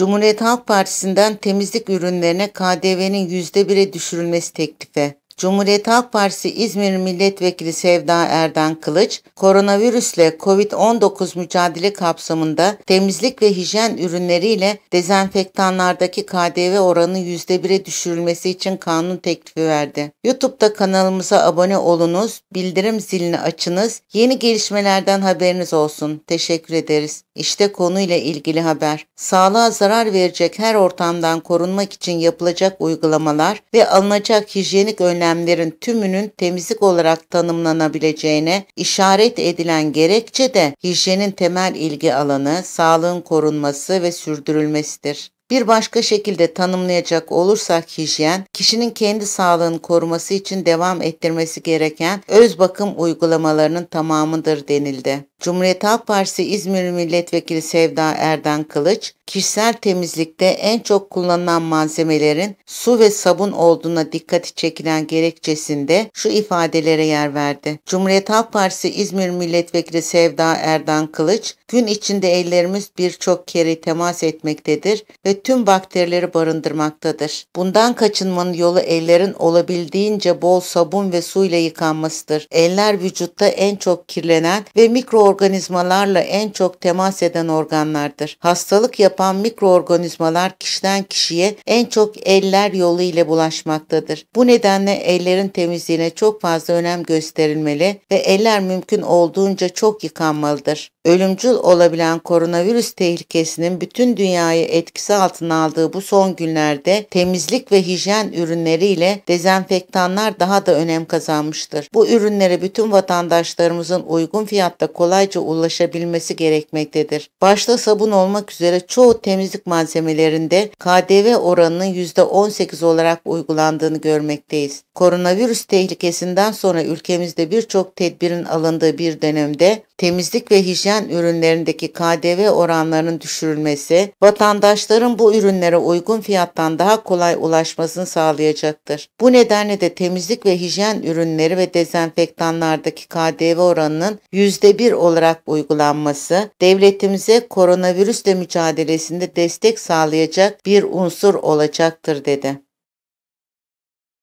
Cumhuriyet Halk Partisi'nden temizlik ürünlerine KDV'nin %1'e düşürülmesi teklifi. Cumhuriyet Halk Partisi İzmir Milletvekili Sevda Erden Kılıç, koronavirüsle COVID-19 mücadele kapsamında temizlik ve hijyen ürünleriyle dezenfektanlardaki KDV oranı %1'e düşürülmesi için kanun teklifi verdi. YouTube'da kanalımıza abone olunuz, bildirim zilini açınız, yeni gelişmelerden haberiniz olsun. Teşekkür ederiz. İşte konuyla ilgili haber. Sağlığa zarar verecek her ortamdan korunmak için yapılacak uygulamalar ve alınacak hijyenik önlemler eylemlerin tümünün temizlik olarak tanımlanabileceğine işaret edilen gerekçe de hijyenin temel ilgi alanı, sağlığın korunması ve sürdürülmesidir. Bir başka şekilde tanımlayacak olursak hijyen, kişinin kendi sağlığını koruması için devam ettirmesi gereken öz bakım uygulamalarının tamamıdır denildi. Cumhuriyet Halk Partisi İzmir Milletvekili Sevda Erden Kılıç, kişisel temizlikte en çok kullanılan malzemelerin su ve sabun olduğuna dikkati çekilen gerekçesinde şu ifadelere yer verdi. Cumhuriyet Halk Partisi İzmir Milletvekili Sevda Erdan Kılıç, gün içinde ellerimiz birçok kere temas etmektedir ve tüm bakterileri barındırmaktadır. Bundan kaçınmanın yolu ellerin olabildiğince bol sabun ve su ile yıkanmasıdır. Eller vücutta en çok kirlenen ve mikro mikroorganizmalarla en çok temas eden organlardır. Hastalık yapan mikroorganizmalar kişiden kişiye en çok eller yolu ile bulaşmaktadır. Bu nedenle ellerin temizliğine çok fazla önem gösterilmeli ve eller mümkün olduğunca çok yıkanmalıdır. Ölümcül olabilen koronavirüs tehlikesinin bütün dünyayı etkisi altına aldığı bu son günlerde temizlik ve hijyen ürünleriyle dezenfektanlar daha da önem kazanmıştır. Bu ürünleri bütün vatandaşlarımızın uygun fiyatta kolay kolayca ulaşabilmesi gerekmektedir. Başta sabun olmak üzere çoğu temizlik malzemelerinde KDV oranının %18 olarak uygulandığını görmekteyiz. Koronavirüs tehlikesinden sonra ülkemizde birçok tedbirin alındığı bir dönemde temizlik ve hijyen ürünlerindeki KDV oranlarının düşürülmesi, vatandaşların bu ürünlere uygun fiyattan daha kolay ulaşmasını sağlayacaktır. Bu nedenle de temizlik ve hijyen ürünleri ve dezenfektanlardaki KDV oranının %1 olarak uygulanması, devletimize koronavirüsle mücadelesinde destek sağlayacak bir unsur olacaktır dedi.